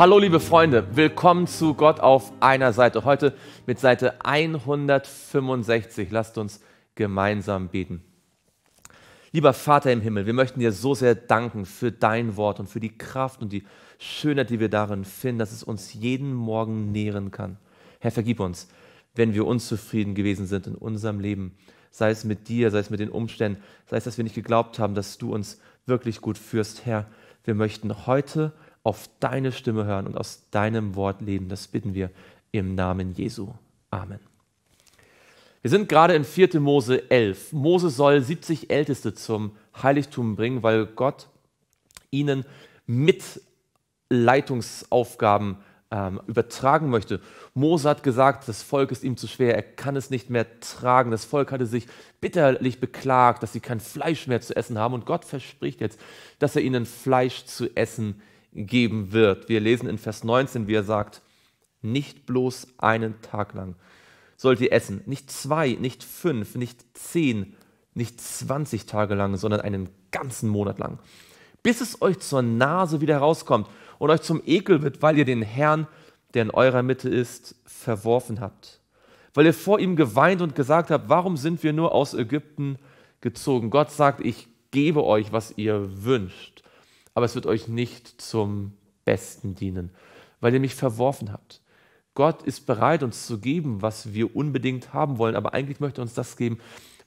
Hallo liebe Freunde, willkommen zu Gott auf einer Seite. Heute mit Seite 165. Lasst uns gemeinsam beten. Lieber Vater im Himmel, wir möchten dir so sehr danken für dein Wort und für die Kraft und die Schönheit, die wir darin finden, dass es uns jeden Morgen nähren kann. Herr, vergib uns, wenn wir unzufrieden gewesen sind in unserem Leben, sei es mit dir, sei es mit den Umständen, sei es, dass wir nicht geglaubt haben, dass du uns wirklich gut führst. Herr, wir möchten heute auf deine Stimme hören und aus deinem Wort leben. Das bitten wir im Namen Jesu. Amen. Wir sind gerade in 4. Mose 11. Mose soll 70 Älteste zum Heiligtum bringen, weil Gott ihnen mit Leitungsaufgaben ähm, übertragen möchte. Mose hat gesagt, das Volk ist ihm zu schwer, er kann es nicht mehr tragen. Das Volk hatte sich bitterlich beklagt, dass sie kein Fleisch mehr zu essen haben. Und Gott verspricht jetzt, dass er ihnen Fleisch zu essen gibt geben wird. Wir lesen in Vers 19, wie er sagt, nicht bloß einen Tag lang sollt ihr essen, nicht zwei, nicht fünf, nicht zehn, nicht zwanzig Tage lang, sondern einen ganzen Monat lang, bis es euch zur Nase wieder herauskommt und euch zum Ekel wird, weil ihr den Herrn, der in eurer Mitte ist, verworfen habt, weil ihr vor ihm geweint und gesagt habt, warum sind wir nur aus Ägypten gezogen? Gott sagt, ich gebe euch, was ihr wünscht aber es wird euch nicht zum Besten dienen, weil ihr mich verworfen habt. Gott ist bereit, uns zu geben, was wir unbedingt haben wollen, aber eigentlich möchte er uns das geben,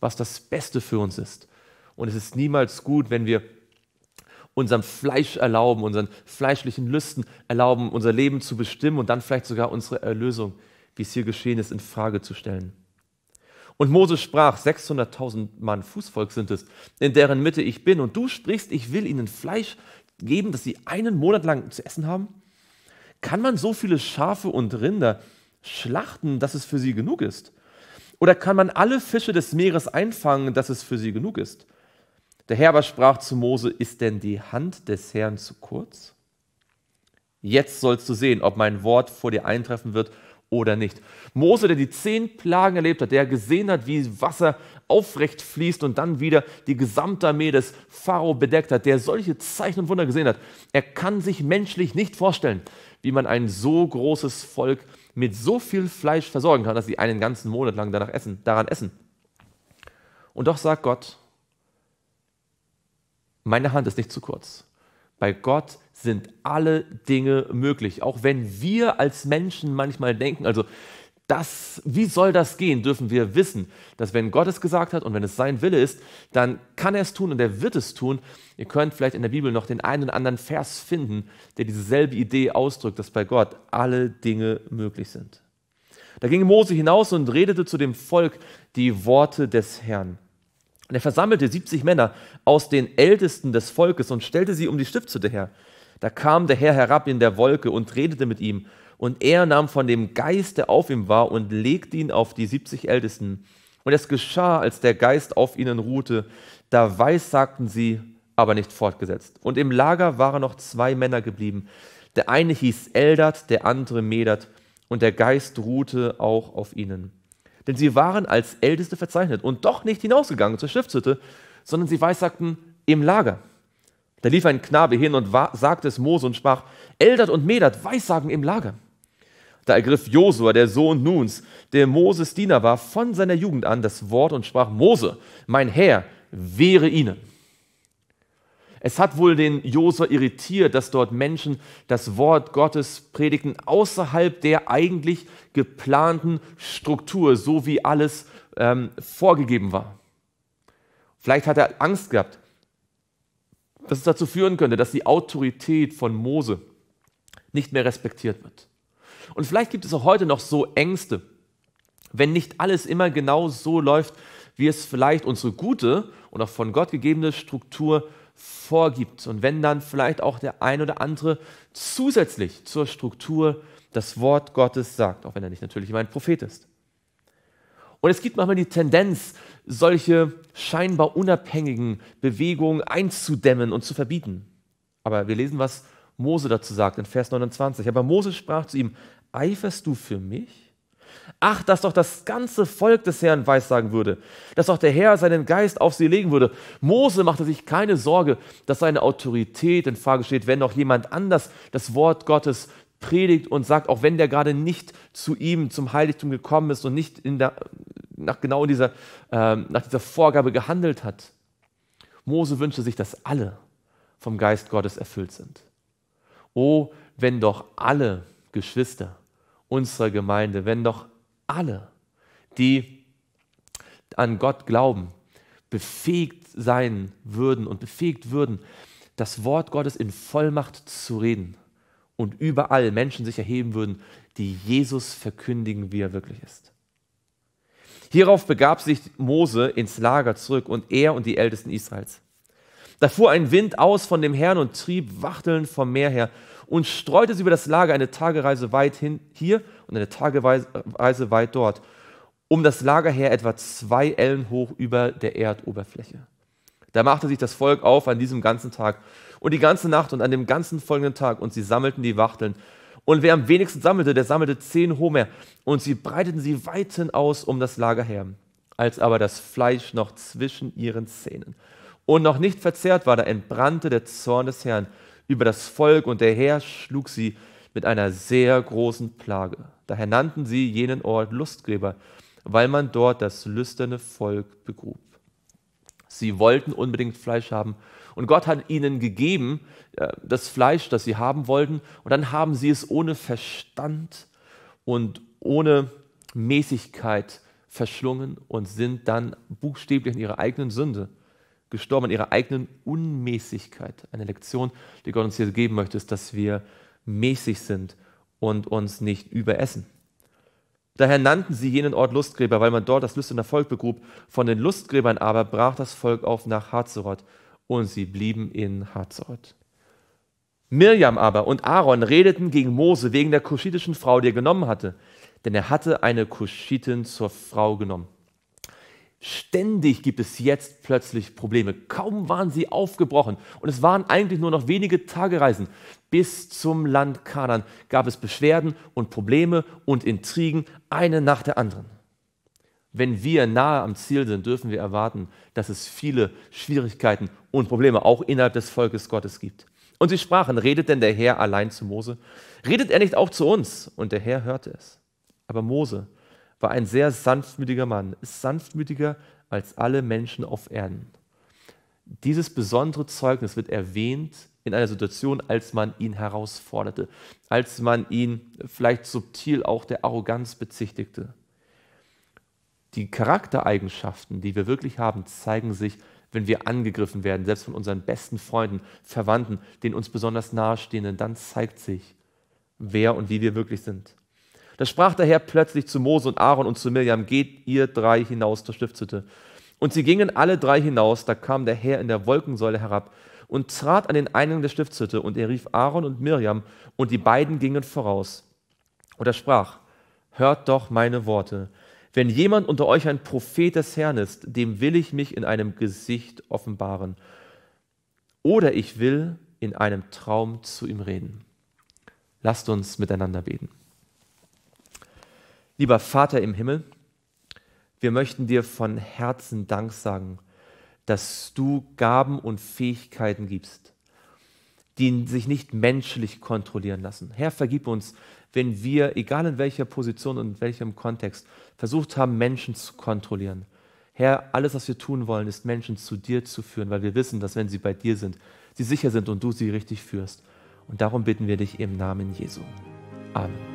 was das Beste für uns ist. Und es ist niemals gut, wenn wir unserem Fleisch erlauben, unseren fleischlichen Lüsten erlauben, unser Leben zu bestimmen und dann vielleicht sogar unsere Erlösung, wie es hier geschehen ist, in Frage zu stellen. Und Mose sprach: 600.000 Mann Fußvolk sind es, in deren Mitte ich bin. Und du sprichst: Ich will ihnen Fleisch geben, dass sie einen Monat lang zu essen haben? Kann man so viele Schafe und Rinder schlachten, dass es für sie genug ist? Oder kann man alle Fische des Meeres einfangen, dass es für sie genug ist? Der Herr aber sprach zu Mose, ist denn die Hand des Herrn zu kurz? Jetzt sollst du sehen, ob mein Wort vor dir eintreffen wird oder nicht. Mose, der die zehn Plagen erlebt hat, der gesehen hat, wie Wasser aufrecht fließt und dann wieder die gesamte Armee des Pharao bedeckt hat, der solche Zeichen und Wunder gesehen hat, er kann sich menschlich nicht vorstellen, wie man ein so großes Volk mit so viel Fleisch versorgen kann, dass sie einen ganzen Monat lang danach essen, daran essen. Und doch sagt Gott, meine Hand ist nicht zu kurz. Bei Gott sind alle Dinge möglich. Auch wenn wir als Menschen manchmal denken, also das, wie soll das gehen, dürfen wir wissen, dass wenn Gott es gesagt hat und wenn es sein Wille ist, dann kann er es tun und er wird es tun. Ihr könnt vielleicht in der Bibel noch den einen oder anderen Vers finden, der dieselbe Idee ausdrückt, dass bei Gott alle Dinge möglich sind. Da ging Mose hinaus und redete zu dem Volk die Worte des Herrn. Und er versammelte 70 Männer aus den Ältesten des Volkes und stellte sie um die Stiftshütte her. Da kam der Herr herab in der Wolke und redete mit ihm. Und er nahm von dem Geist, der auf ihm war, und legte ihn auf die 70 Ältesten. Und es geschah, als der Geist auf ihnen ruhte, da weissagten sie, aber nicht fortgesetzt. Und im Lager waren noch zwei Männer geblieben. Der eine hieß Eldat, der andere Medat. und der Geist ruhte auch auf ihnen. Denn sie waren als Älteste verzeichnet und doch nicht hinausgegangen zur Stiftshütte, sondern sie weissagten im Lager. Da lief ein Knabe hin und sagte es Mose und sprach, Eldert und Medert weissagen im Lager. Da ergriff Josua, der Sohn Nuns, der Moses Diener war, von seiner Jugend an das Wort und sprach, Mose, mein Herr, wehre ihnen. Es hat wohl den Josua irritiert, dass dort Menschen das Wort Gottes predigten außerhalb der eigentlich geplanten Struktur, so wie alles ähm, vorgegeben war. Vielleicht hat er Angst gehabt, dass es dazu führen könnte, dass die Autorität von Mose nicht mehr respektiert wird. Und vielleicht gibt es auch heute noch so Ängste, wenn nicht alles immer genau so läuft, wie es vielleicht unsere gute und auch von Gott gegebene Struktur vorgibt und wenn dann vielleicht auch der ein oder andere zusätzlich zur Struktur das Wort Gottes sagt, auch wenn er nicht natürlich immer ein Prophet ist. Und es gibt manchmal die Tendenz, solche scheinbar unabhängigen Bewegungen einzudämmen und zu verbieten. Aber wir lesen, was Mose dazu sagt in Vers 29. Aber Mose sprach zu ihm, eiferst du für mich? Ach, dass doch das ganze Volk des Herrn weissagen würde, dass doch der Herr seinen Geist auf sie legen würde. Mose machte sich keine Sorge, dass seine Autorität in Frage steht, wenn noch jemand anders das Wort Gottes predigt und sagt, auch wenn der gerade nicht zu ihm zum Heiligtum gekommen ist und nicht in der, nach genau dieser, äh, nach dieser Vorgabe gehandelt hat. Mose wünschte sich, dass alle vom Geist Gottes erfüllt sind. Oh, wenn doch alle Geschwister unserer Gemeinde, wenn doch alle, die an Gott glauben, befähigt sein würden und befähigt würden, das Wort Gottes in Vollmacht zu reden und überall Menschen sich erheben würden, die Jesus verkündigen, wie er wirklich ist. Hierauf begab sich Mose ins Lager zurück und er und die Ältesten Israels. Da fuhr ein Wind aus von dem Herrn und trieb Wachteln vom Meer her und streute sie über das Lager eine Tagereise weit hin hier und eine Tagereise weit dort, um das Lager her etwa zwei Ellen hoch über der Erdoberfläche. Da machte sich das Volk auf an diesem ganzen Tag und die ganze Nacht und an dem ganzen folgenden Tag und sie sammelten die Wachteln. Und wer am wenigsten sammelte, der sammelte zehn Homer und sie breiteten sie weithin aus um das Lager her, als aber das Fleisch noch zwischen ihren Zähnen und noch nicht verzehrt war, da entbrannte der Zorn des Herrn über das Volk und der Herr schlug sie mit einer sehr großen Plage. Daher nannten sie jenen Ort Lustgräber, weil man dort das lüsterne Volk begrub. Sie wollten unbedingt Fleisch haben und Gott hat ihnen gegeben äh, das Fleisch, das sie haben wollten und dann haben sie es ohne Verstand und ohne Mäßigkeit verschlungen und sind dann buchstäblich in ihrer eigenen Sünde gestorben an ihrer eigenen Unmäßigkeit. Eine Lektion, die Gott uns hier geben möchte, ist, dass wir mäßig sind und uns nicht überessen. Daher nannten sie jenen Ort Lustgräber, weil man dort das lüsterne Volk begrub. Von den Lustgräbern aber brach das Volk auf nach Hazoroth und sie blieben in Hazoroth. Mirjam aber und Aaron redeten gegen Mose wegen der kuschitischen Frau, die er genommen hatte, denn er hatte eine Kuschitin zur Frau genommen. Ständig gibt es jetzt plötzlich Probleme. Kaum waren sie aufgebrochen und es waren eigentlich nur noch wenige Tagereisen. Bis zum Land Kanan gab es Beschwerden und Probleme und Intrigen, eine nach der anderen. Wenn wir nahe am Ziel sind, dürfen wir erwarten, dass es viele Schwierigkeiten und Probleme auch innerhalb des Volkes Gottes gibt. Und sie sprachen, redet denn der Herr allein zu Mose? Redet er nicht auch zu uns? Und der Herr hörte es. Aber Mose war ein sehr sanftmütiger Mann, ist sanftmütiger als alle Menschen auf Erden. Dieses besondere Zeugnis wird erwähnt in einer Situation, als man ihn herausforderte, als man ihn vielleicht subtil auch der Arroganz bezichtigte. Die Charaktereigenschaften, die wir wirklich haben, zeigen sich, wenn wir angegriffen werden, selbst von unseren besten Freunden, Verwandten, den uns besonders nahestehenden, dann zeigt sich, wer und wie wir wirklich sind. Da sprach der Herr plötzlich zu Mose und Aaron und zu Miriam, geht ihr drei hinaus zur Stiftshütte. Und sie gingen alle drei hinaus, da kam der Herr in der Wolkensäule herab und trat an den Eingang der Stiftshütte, und er rief Aaron und Miriam und die beiden gingen voraus. Und er sprach, hört doch meine Worte. Wenn jemand unter euch ein Prophet des Herrn ist, dem will ich mich in einem Gesicht offenbaren. Oder ich will in einem Traum zu ihm reden. Lasst uns miteinander beten. Lieber Vater im Himmel, wir möchten dir von Herzen Dank sagen, dass du Gaben und Fähigkeiten gibst, die sich nicht menschlich kontrollieren lassen. Herr, vergib uns, wenn wir, egal in welcher Position und in welchem Kontext, versucht haben, Menschen zu kontrollieren. Herr, alles, was wir tun wollen, ist, Menschen zu dir zu führen, weil wir wissen, dass wenn sie bei dir sind, sie sicher sind und du sie richtig führst. Und darum bitten wir dich im Namen Jesu. Amen.